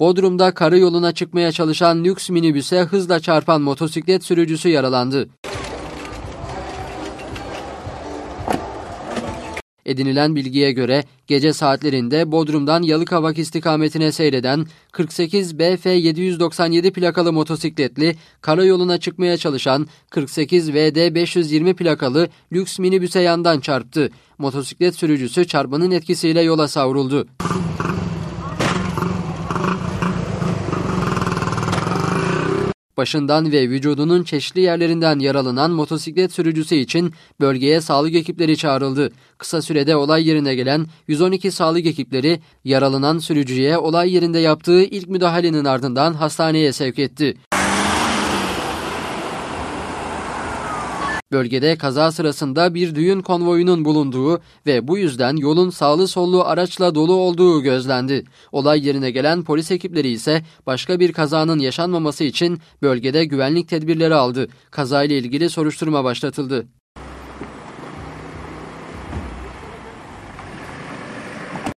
Bodrum'da karayoluna çıkmaya çalışan lüks minibüse hızla çarpan motosiklet sürücüsü yaralandı. Edinilen bilgiye göre gece saatlerinde Bodrum'dan Yalıkavak istikametine seyreden 48 BF 797 plakalı motosikletli karayoluna çıkmaya çalışan 48 VD 520 plakalı lüks minibüse yandan çarptı. Motosiklet sürücüsü çarpmanın etkisiyle yola savruldu. Başından ve vücudunun çeşitli yerlerinden yaralanan motosiklet sürücüsü için bölgeye sağlık ekipleri çağrıldı. Kısa sürede olay yerine gelen 112 sağlık ekipleri yaralanan sürücüye olay yerinde yaptığı ilk müdahalenin ardından hastaneye sevk etti. Bölgede kaza sırasında bir düğün konvoyunun bulunduğu ve bu yüzden yolun sağlı sollu araçla dolu olduğu gözlendi. Olay yerine gelen polis ekipleri ise başka bir kazanın yaşanmaması için bölgede güvenlik tedbirleri aldı. Kazayla ilgili soruşturma başlatıldı.